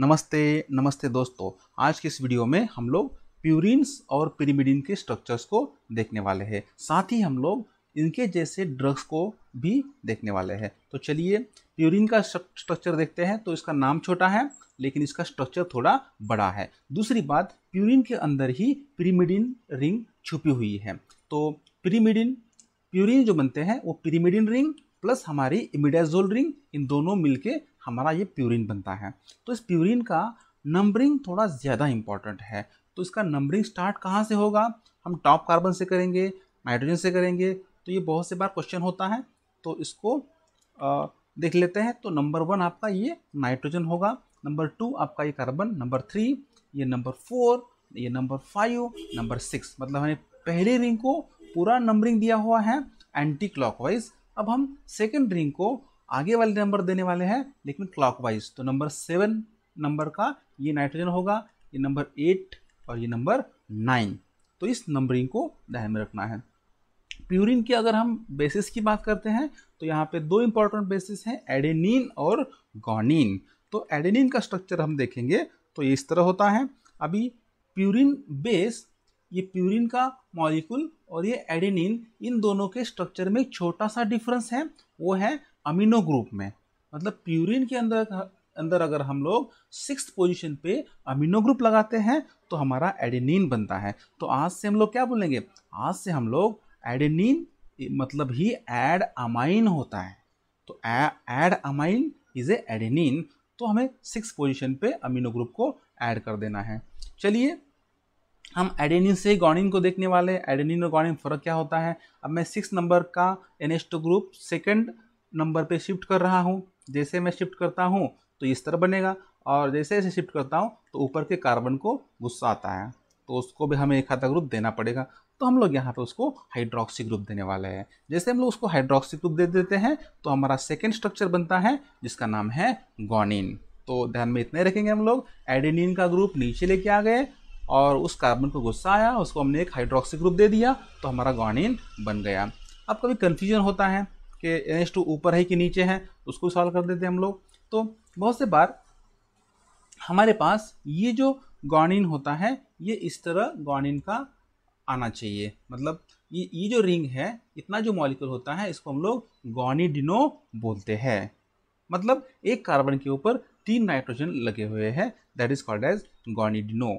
नमस्ते नमस्ते दोस्तों आज के इस वीडियो में हम लोग प्यूरिन्स और पिरीमिडिन के स्ट्रक्चर्स को देखने वाले हैं साथ ही हम लोग इनके जैसे ड्रग्स को भी देखने वाले हैं तो चलिए प्यूरिन का स्ट्रक्चर देखते हैं तो इसका नाम छोटा है लेकिन इसका स्ट्रक्चर थोड़ा बड़ा है दूसरी बात प्यूरिन के अंदर ही पिरीमिडिन रिंग छुपी हुई है तो पिरीमिडिन प्यूरिन जो बनते हैं वो पिरीमिडिन रिंग प्लस हमारी इमिडाजोल रिंग इन दोनों मिलके हमारा ये प्यूरिन बनता है तो इस प्यूरिन का नंबरिंग थोड़ा ज़्यादा इम्पॉर्टेंट है तो इसका नंबरिंग स्टार्ट कहाँ से होगा हम टॉप कार्बन से करेंगे नाइट्रोजन से करेंगे तो ये बहुत से बार क्वेश्चन होता है तो इसको आ, देख लेते हैं तो नंबर वन आपका ये नाइट्रोजन होगा नंबर टू आपका ये कार्बन नंबर थ्री ये नंबर फोर ये नंबर फाइव नंबर सिक्स मतलब हमने पहले रिंग को पूरा नंबरिंग दिया हुआ है एंटी क्लॉकवाइज अब हम सेकेंड रिंग को आगे वाले नंबर देने वाले हैं लेकिन क्लॉकवाइज तो नंबर सेवन नंबर का ये नाइट्रोजन होगा ये नंबर एट और ये नंबर नाइन तो इस नंबरिंग को ध्यान में रखना है प्यूरिन की अगर हम बेसिस की बात करते हैं तो यहाँ पे दो इंपॉर्टेंट बेसिस हैं एडेनिन और गॉनिन तो एडेनिन का स्ट्रक्चर हम देखेंगे तो ये इस तरह होता है अभी प्यूरिन बेस ये प्यूरिन का मॉलिक्यूल और ये एडेनिन इन दोनों के स्ट्रक्चर में छोटा सा डिफरेंस है वो है अमीनो ग्रुप में मतलब प्यूरिन के अंदर अंदर अगर हम लोग सिक्स पोजीशन पे अमीनो ग्रुप लगाते हैं तो हमारा एडेनिन बनता है तो आज से हम लोग क्या बोलेंगे आज से हम लोग एडेनिन मतलब ही एड अमाइन होता है तो add amine is a adenine तो हमें सिक्स पोजीशन पे अमीनो ग्रुप को ऐड कर देना है चलिए हम एडेनिन से गॉनिन को देखने वाले एडेनिन और गॉनिन फ़र्क क्या होता है अब मैं सिक्स नंबर का एनेस्टो ग्रुप सेकंड नंबर पे शिफ्ट कर रहा हूँ जैसे मैं शिफ्ट करता हूँ तो इस तरह बनेगा और जैसे जैसे शिफ्ट करता हूँ तो ऊपर के कार्बन को गुस्सा आता है तो उसको भी हमें एक हाथा ग्रुप देना पड़ेगा तो हम लोग यहाँ पे उसको हाइड्रोक्सी ग्रुप देने वाले हैं जैसे हम लोग उसको हाइड्रोक्सी ग्रुप दे देते हैं तो हमारा सेकेंड स्ट्रक्चर बनता है जिसका नाम है गोनिन तो ध्यान में इतने रखेंगे हम लोग एडेनिन का ग्रुप नीचे लेके आ गए और उस कार्बन को गुस्सा आया उसको हमने एक हाइड्रोक्सी ग्रुप दे दिया तो हमारा गोनिन बन गया अब कभी कन्फ्यूजन होता है कि एन एस टू ऊपर है कि नीचे है उसको सॉल्व कर देते हैं हम लोग तो बहुत से बार हमारे पास ये जो गॉनिन होता है ये इस तरह गॉनिन का आना चाहिए मतलब ये ये जो रिंग है इतना जो मॉलिक्यूल होता है इसको हम लोग गॉनिडिनो बोलते हैं मतलब एक कार्बन के ऊपर तीन नाइट्रोजन लगे हुए हैं that is called as guanidino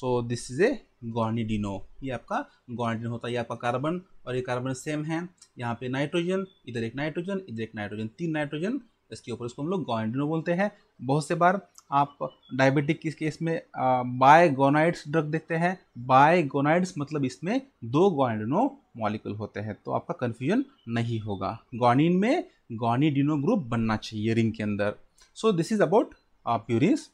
so this is a guanidino ये आपका गॉनिडिनो होता है ये आपका कार्बन और ये कार्बन सेम है यहाँ पे नाइट्रोजन इधर एक नाइट्रोजन इधर एक नाइट्रोजन तीन नाइट्रोजन इसके ऊपर उसको हम लोग गॉइंडिनो बोलते हैं बहुत से बार आप डायबिटिक किस केस में बाय गोनाइड्स ड्रग देखते हैं बाय गोनाइड्स मतलब इसमें दो गॉइंडिनो मॉलिक्यूल होते हैं तो आपका कन्फ्यूजन नहीं होगा गोनिन में गॉनिडिनो ग्रुप बनना चाहिए रिंग के अंदर so this is about purines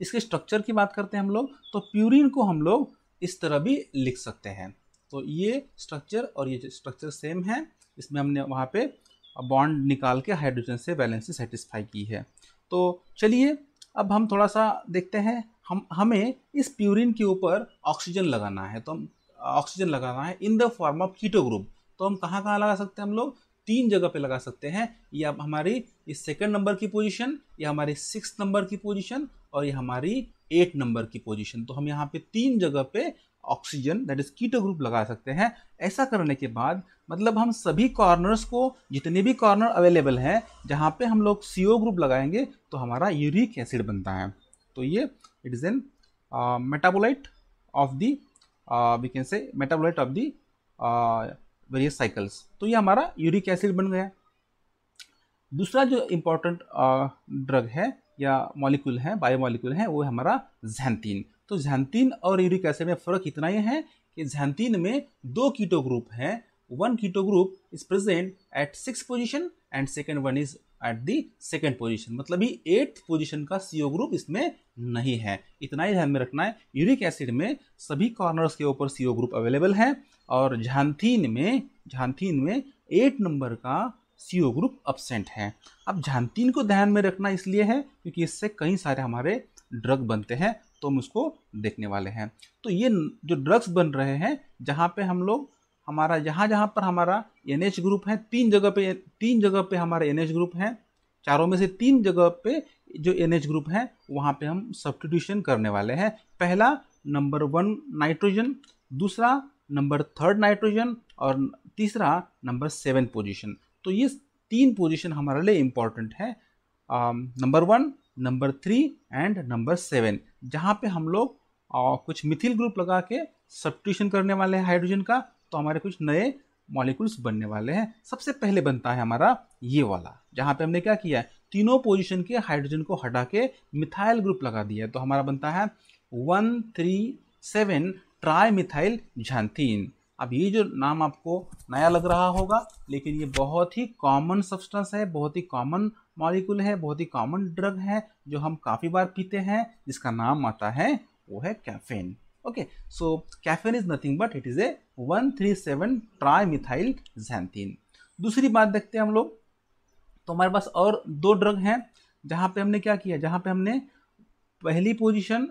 इसके स्ट्रक्चर की बात करते हैं हम लोग तो प्यूरिन को हम लोग इस तरह भी लिख सकते हैं तो ये स्ट्रक्चर और ये स्ट्रक्चर सेम है इसमें हमने वहाँ पे बॉन्ड निकाल के हाइड्रोजन से बैलेंसी सेटिस्फाई की है तो चलिए अब हम थोड़ा सा देखते हैं हम हमें इस प्यूरिन के ऊपर ऑक्सीजन लगाना है तो हम ऑक्सीजन लगाना है in the form of keto group तो हम कहाँ कहाँ लगा सकते हैं हम लोग तीन जगह पे लगा सकते हैं या हमारी इस सेकंड नंबर की पोजीशन या हमारी सिक्स नंबर की पोजीशन और ये हमारी एट नंबर की पोजीशन तो हम यहाँ पे तीन जगह पे oxygen that is keto group लगा सकते हैं ऐसा करने के बाद मतलब हम सभी कॉर्नर्स को जितने भी कॉर्नर अवेलेबल हैं जहाँ पे हम लोग सी ग्रुप लगाएंगे तो हमारा यूरिक एसिड बनता है तो ये it is an metabolite of the we can say metabolite of the various cycles तो ये हमारा यूरिक एसिड बन गया दूसरा जो इम्पोर्टेंट ड्रग uh, है या मॉलिक्यूल है बायोमोलिक्यूल है वो है हमारा जैंतीन तो झैंतीन और यूरिक एसिड में फ़र्क इतना ही है कि झैंतीन में दो कीटो ग्रुप हैं one keto group is present at six position and second one is at the second position मतलब ही एट्थ पोजिशन का ओ ग्रुप इसमें नहीं है इतना ही ध्यान में रखना है यूरिक एसिड में सभी कॉर्नर्स के ऊपर ओ ग्रुप अवेलेबल है और झांथीन में झांथीन में एट नंबर का ओ ग्रुप अपसेंट है अब झांथीन को ध्यान में रखना इसलिए है क्योंकि इससे कई सारे हमारे ड्रग बनते हैं तो हम उसको देखने वाले हैं तो ये जो ड्रग्स बन रहे हैं जहाँ पे हम लोग हमारा यहाँ जहाँ पर हमारा एन एच ग्रुप है तीन जगह पे तीन जगह पे हमारा एन एच ग्रुप है चारों में से तीन जगह पे जो एन एच ग्रुप है वहाँ पे हम सब्सटीट्यूशन करने वाले हैं पहला नंबर वन नाइट्रोजन दूसरा नंबर थर्ड नाइट्रोजन और तीसरा नंबर सेवन पोजिशन तो ये तीन पोजिशन हमारे लिए इम्पॉर्टेंट है number one number three and number seven जहाँ पे हम लोग कुछ मिथिल ग्रुप लगा के सब्सटीट्यूशन करने वाले हैं हाइड्रोजन का तो हमारे कुछ नए मॉलिक्यूल्स बनने वाले हैं सबसे पहले बनता है हमारा ये वाला जहाँ पे हमने क्या किया है तीनों पोजीशन के हाइड्रोजन को हटा के मिथाइल ग्रुप लगा दिया तो हमारा बनता है one three seven trimethyl xanthine अब ये जो नाम आपको नया लग रहा होगा लेकिन ये बहुत ही कॉमन सब्सटेंस है बहुत ही कॉमन मॉलिक्यूल है बहुत ही कॉमन ड्रग है जो हम काफ़ी बार पीते हैं जिसका नाम आता है वो है caffeine okay so caffeine is nothing but it is a one three seven trimethyl xanthine दूसरी बात देखते हैं हम लोग तो हमारे पास और दो ड्रग हैं जहाँ पे हमने क्या किया जहाँ पे हमने पहली पोजीशन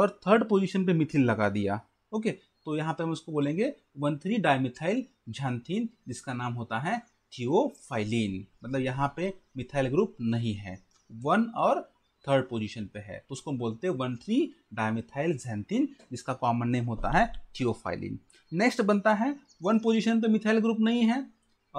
और थर्ड पोजीशन पे मिथिल लगा दिया ओके तो यहाँ पे हम उसको बोलेंगे वन थ्री डायमिथाइल झांथिन जिसका नाम होता है थियोफाइलिन मतलब यहाँ पे मिथाइल ग्रुप नहीं है वन और थर्ड पोजीशन पे है तो उसको बोलते हैं वन थ्री डायमिथाइल जैंथिन जिसका कॉमन नेम होता है थियोफाइलिन नेक्स्ट बनता है वन पोजीशन पे मिथाइल ग्रुप नहीं है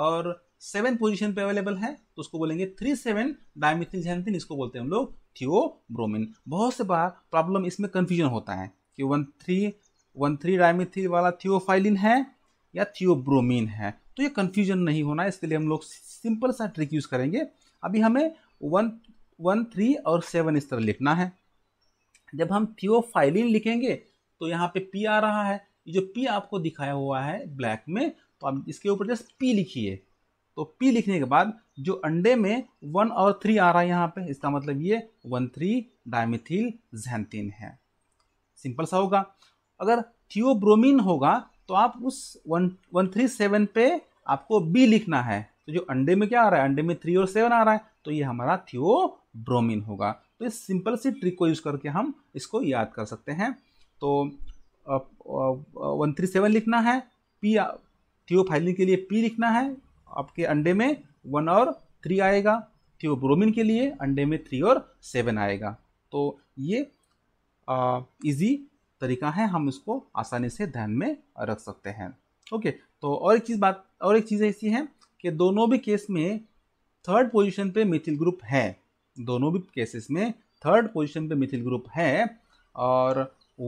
और सेवन पोजीशन पे अवेलेबल है तो उसको बोलेंगे थ्री सेवन डायमिथिल जैंथिन इसको बोलते हैं हम लोग थियोब्रोमिन बहुत से बार प्रॉब्लम इसमें कन्फ्यूजन होता है कि one three one three dimethyl वाला थियोफाइलिन है या थियोब्रोमिन है तो ये कन्फ्यूजन नहीं होना इसके लिए हम लोग सिंपल सा ट्रिक यूज़ करेंगे अभी हमें वन वन थ्री और सेवन इस तरह लिखना है जब हम थियोफाइलिन लिखेंगे तो यहाँ पे पी आ रहा है ये जो पी आपको दिखाया हुआ है ब्लैक में तो आप इसके ऊपर जस्ट पी लिखिए तो पी लिखने के बाद जो अंडे में वन और थ्री आ रहा है यहाँ पे इसका मतलब ये वन थ्री डायमिथिल जैनतीन है सिंपल सा होगा अगर थियोब्रोमिन होगा तो आप उस वन वन थ्री सेवन पे आपको बी लिखना है तो जो अंडे में क्या आ रहा है अंडे में थ्री और सेवन आ रहा है तो ये हमारा थियोब्रोमिन होगा तो इस सिंपल सी ट्रिक को यूज़ करके हम इसको याद कर सकते हैं तो वन थ्री सेवन लिखना है पी थियोफाइलिन के लिए पी लिखना है आपके अंडे में वन और थ्री आएगा थियोब्रोमिन के लिए अंडे में थ्री और सेवन आएगा तो ये इजी तरीका है हम इसको आसानी से ध्यान में रख सकते हैं ओके तो और एक चीज़ बात और एक चीज़ ऐसी है कि दोनों भी केस में थर्ड पोजीशन पे मिथिल ग्रुप है दोनों भी केसेस में थर्ड पोजीशन पे मिथिल ग्रुप है और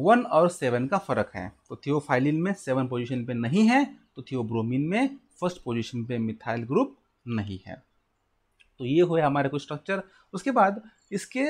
वन और सेवन का फ़र्क है तो थियोफाइलिन में सेवन पोजीशन पे नहीं है तो थियोब्रोमिन में फर्स्ट पोजीशन पे मिथाइल ग्रुप नहीं है तो ये हुए हमारे कुछ स्ट्रक्चर उसके बाद इसके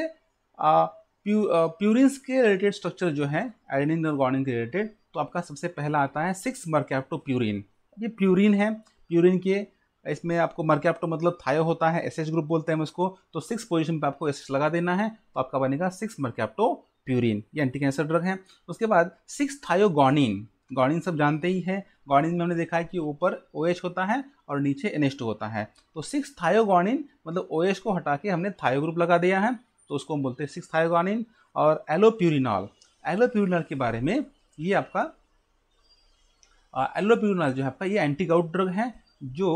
आ, प्यू, आ, के रिलेटेड स्ट्रक्चर जो है एडेनिन और गॉर्निन के रिलेटेड तो आपका सबसे पहला आता है सिक्स मर्कैप्टो प्यूरिन ये प्यूरिन है प्यूरिन के इसमें आपको मर्केप्टो मतलब थायो होता है एस ग्रुप बोलते हैं उसको तो सिक्स पोजीशन पे आपको एस लगा देना है तो आपका बनेगा सिक्स मरकैप्टो प्यूरिन ये एंटी कैंसर ड्रग है उसके बाद सिक्स थायोगॉनिन गॉनिन सब जानते ही है गॉनिन में हमने देखा है कि ऊपर ओ एच होता है और नीचे एन होता है तो सिक्स थायोगॉनिन मतलब ओ एच को हटा के हमने थायो ग्रुप लगा दिया है तो उसको हम बोलते हैं सिक्स थायोगॉनिन और एलोप्यूरिनॉल एलोप्यूरिनॉल के बारे में ये आपका एलोप्यूनाल जो है आपका ये एंटी गाउट ड्रग है जो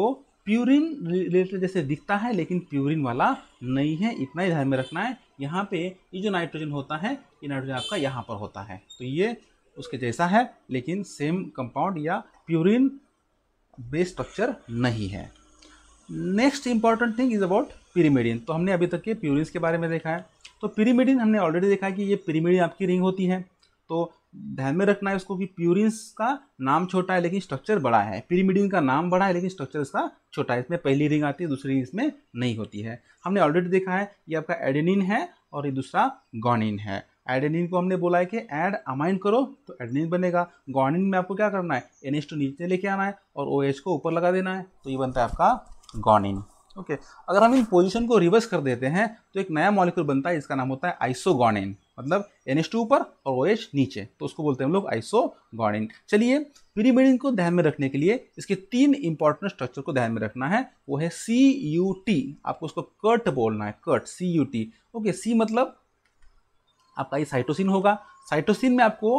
प्यूरिन रिलेटेड जैसे दिखता है लेकिन प्यूरिन वाला नहीं है इतना ही ध्यान में रखना है यहाँ पे ये जो नाइट्रोजन होता है ये नाइट्रोजन आपका यहाँ पर होता है तो ये उसके जैसा है लेकिन सेम कंपाउंड या प्यूरिन बेस स्ट्रक्चर नहीं है next important thing is about pyrimidine तो हमने अभी तक के प्यूरिन के बारे में देखा है तो पिरीमिडिन हमने ऑलरेडी देखा है कि ये पिरीमिडिन आपकी रिंग होती है तो ध्यान में रखना है उसको कि प्यूरिन्स का नाम छोटा है लेकिन स्ट्रक्चर बड़ा है पिरीमिडिन का नाम बड़ा है लेकिन स्ट्रक्चर इसका छोटा है इसमें पहली रिंग आती है दूसरी रिंग इसमें नहीं होती है हमने ऑलरेडी देखा है ये आपका एडेनिन है और ये दूसरा गॉनिन है एडेनिन को हमने बोला है कि एड अमाइन करो तो एडेनिन बनेगा गॉनिन में आपको क्या करना है एन टू नीचे लेके आना है और ओ OH को ऊपर लगा देना है तो ये बनता है आपका गॉनिन ओके अगर हम इन पोजिशन को रिवर्स कर देते हैं तो एक नया मॉलिक्यूल बनता है इसका नाम होता है आइसोगॉनिन मतलब एन ऊपर और ओ OH नीचे तो उसको बोलते हैं हम लोग आइसो चलिए पिरीमिडिन को ध्यान में रखने के लिए इसके तीन इंपॉर्टेंट स्ट्रक्चर को ध्यान में रखना है वो है सी यू टी आपको उसको कट बोलना है cut C U T okay C मतलब आपका ये साइटोसिन होगा साइटोसिन में आपको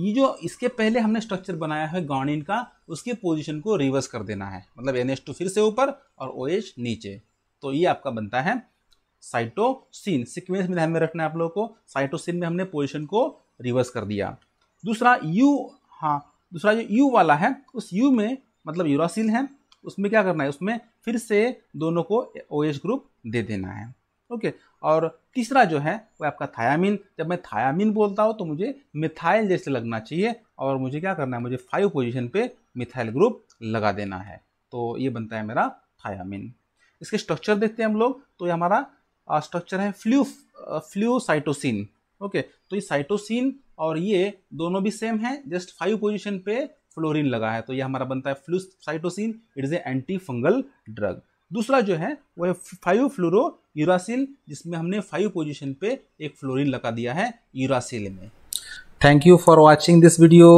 ये जो इसके पहले हमने स्ट्रक्चर बनाया है गॉनिन का उसके पोजिशन को रिवर्स कर देना है मतलब एन फिर से ऊपर और ओ OH नीचे तो ये आपका बनता है साइटोसिन सिक्वेंस में ध्यान में रखना है आप लोगों को साइटोसिन में हमने पोजिशन को रिवर्स कर दिया दूसरा यू हाँ दूसरा जो यू वाला है उस यू में मतलब यूरासिल है उसमें क्या करना है उसमें फिर से दोनों को ओ OH ग्रुप दे देना है ओके और तीसरा जो है वो आपका थायामिन जब मैं थायामिन बोलता हूँ तो मुझे मिथाइल जैसे लगना चाहिए और मुझे क्या करना है मुझे फाइव पोजिशन पर मिथाइल ग्रुप लगा देना है तो ये बनता है मेरा थायामिन इसके स्ट्रक्चर देखते हैं हम लोग तो ये हमारा स्ट्रक्चर है फ्ल्यू साइटोसिन ओके तो ये साइटोसिन और ये दोनों भी सेम है जस्ट फाइव पोजिशन पे फ्लोरिन लगा है तो ये हमारा बनता है flucytosine it is a anti fungal drug दूसरा जो है वो है फाइव फ्लोरो यूरासिल जिसमें हमने फाइव पोजिशन पे एक फ्लोरिन लगा दिया है यूरासिल में thank you for watching this video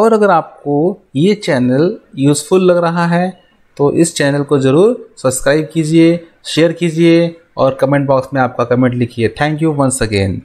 और अगर आपको ये चैनल यूज़फुल लग रहा है तो इस चैनल को ज़रूर सब्सक्राइब कीजिए शेयर कीजिए और कमेंट बॉक्स में आपका कमेंट लिखिए थैंक यू वंस अगेन